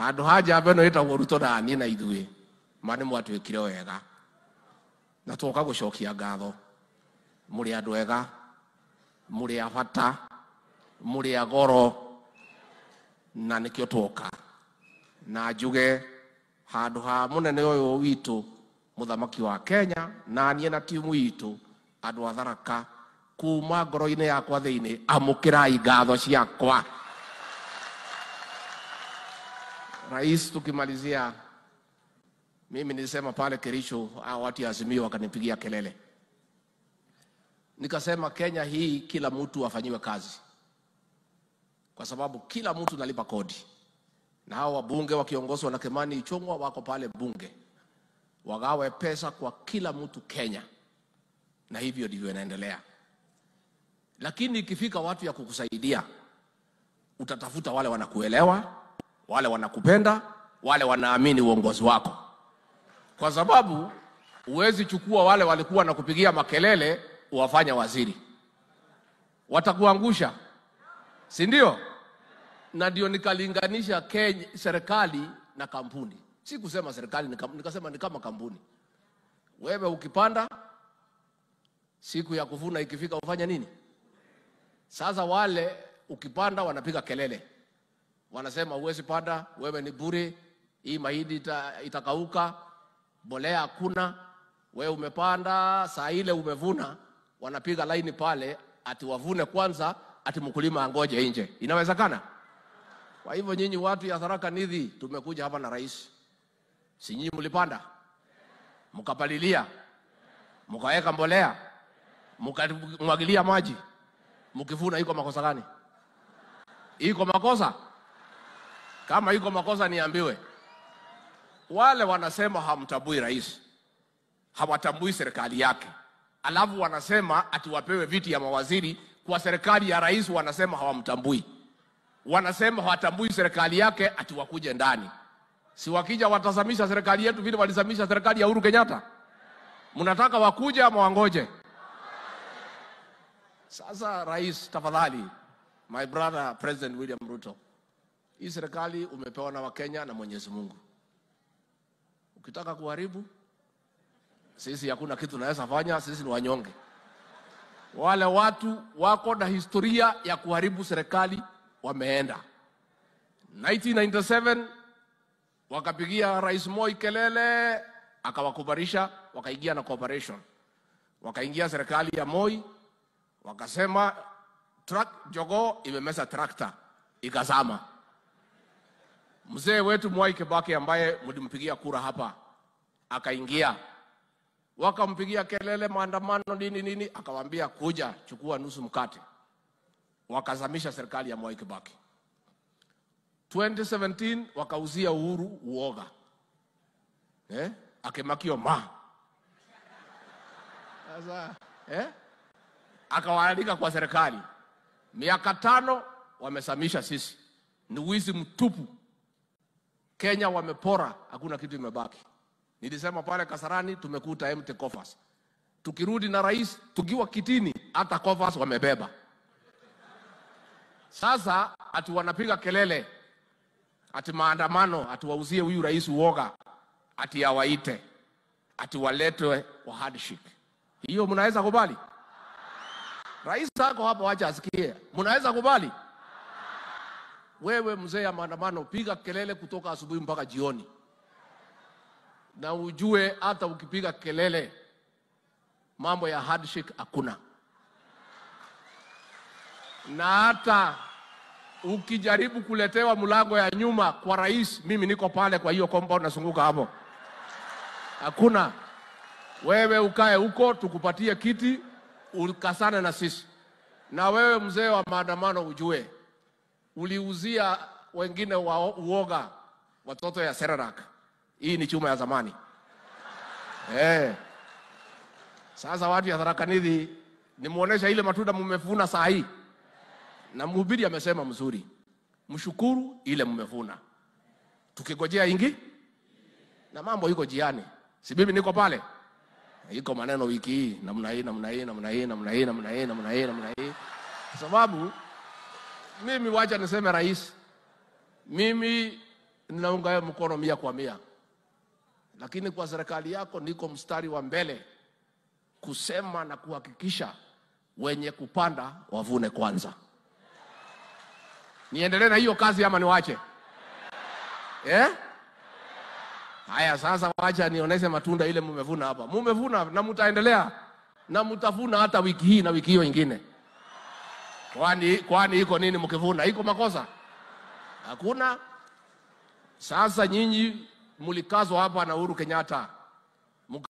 handu ha njamba ä tagwo ruto na niĩ na ithuä ma nĩ kire wega na twoka cokia ngatho rä andå ega mũrĩ a bata mũrĩ a goro na o twoka na njuge handå ha yå witå må thamaki wa kenya na niĩ na timu itũ andũ a tharaka kuma ngoro inä yakwa kä rai ngatho ciakwa rais tukimalizia, mimi nilisema pale Kericho, hao watu Azimio wakanipigia kelele, nikasema Kenya hii kila mtu afanyiwe kazi, kwa sababu kila mtu nalipa kodi, na hao wabunge wakiongozwa na Kimani Ichung'wa wako pale bunge, wagawe pesa kwa kila mtu Kenya, na hivyo ndivyo inaendelea. Lakini ikifika watu ya kukusaidia, utatafuta wale wanakuelewa wale wanakupenda, wale wanaamini uongozi wako, kwa sababu huwezi chukua wale walikuwa na kupigia makelele uwafanya waziri, watakuangusha, si ndio? Na ndio nikalinganisha Kenya, serikali na kampuni. Si kusema serikali, nikasema ni kama kampuni. Wewe ukipanda, siku ya kuvuna ikifika, ufanya nini? Sasa wale ukipanda, wanapiga kelele wanasema huwezi panda, wewe ni bure, hii mahindi ita, itakauka, mbolea hakuna, wewe umepanda, saa ile umevuna, wanapiga laini pale, ati wavune kwanza, ati mkulima angoje nje. Inawezekana? Kwa hivyo nyinyi watu ya Tharaka Nithi, tumekuja hapa na rais, si nyinyi mlipanda, mkapalilia, mkaweka mbolea, mkamwagilia maji, mkivuna, iko makosa gani? Iko makosa kama iko makosa niambiwe. Wale wanasema hamtambui rais, hawatambui serikali yake, alafu wanasema ati wapewe viti ya mawaziri kwa serikali ya rais. Wanasema hawamtambui, wanasema hawatambui serikali yake, ati wakuje ndani. Si wakija watazamisha serikali yetu vile walizamisha serikali ya Uhuru Kenyatta? Mnataka wakuje ama wangoje? Sasa rais, tafadhali, my brother President William Ruto hii serikali umepewa na Wakenya na Mwenyezi Mungu. Ukitaka kuharibu sisi, hakuna kitu naweza fanya, sisi ni wanyonge. Wale watu wako na historia ya kuharibu serikali wameenda. 1997 wakapigia Rais Moi kelele, akawakubarisha wakaingia na cooperation, wakaingia serikali ya Moi, wakasema Jogoo imemeza tractor ikazama Mzee wetu Mwai Kibaki ambaye mlimpigia kura hapa akaingia, wakampigia kelele, maandamano nini nini, akawaambia kuja chukua nusu mkate, wakazamisha serikali ya Mwai Kibaki. 2017 wakauzia Uhuru uoga eh? Akemakiwa ma sasa eh? akawaandika kwa serikali, miaka tano wamesamisha sisi, ni wizi mtupu. Kenya wamepora, hakuna kitu imebaki. Nilisema pale Kasarani tumekuta empty coffers. Tukirudi na rais tukiwa kitini, hata coffers wamebeba. Sasa ati wanapiga kelele ati maandamano, ati wauzie huyu rais uoga, ati awaite, ati waletwe kwa hardship. Hiyo mnaweza kubali? Rais ako hapo, acha asikie. Mnaweza kubali? wewe mzee ya maandamano, piga kelele kutoka asubuhi mpaka jioni, na ujue hata ukipiga kelele mambo ya handshake hakuna, na hata ukijaribu kuletewa mlango ya nyuma kwa rais, mimi niko pale kwa hiyo compound nazunguka hapo, hakuna. Wewe ukae huko tukupatie kiti ukasane na sisi. Na wewe mzee wa maandamano ujue uliuzia wengine wa uoga watoto ya Sererak. Hii ni chuma ya zamani eh. Sasa watu ya Tharaka Nithi nimuonesha ile matunda mmevuna saa hii, na mhubiri amesema mzuri, mshukuru ile mmevuna, tukigojea ingi na mambo iko jiani. Si mimi niko pale, iko maneno wiki hii namna hii namna hii namna hii namna hii namna hii namna hii namna hii, kwa sababu mimi wacha niseme rais, mimi ninaunga mkono mia kwa mia, lakini kwa serikali yako niko mstari wa mbele kusema na kuhakikisha wenye kupanda wavune kwanza. Niendelee na hiyo kazi ama niwache eh? Haya sasa, wacha nioneshe matunda ile mumevuna hapa, mumevuna na mtaendelea na mtavuna hata wiki hii na wiki hiyo ingine. Kwani kwani iko nini mkivuna? Iko makosa? Hakuna. Sasa nyinyi mlikazwa hapa na Uhuru Kenyatta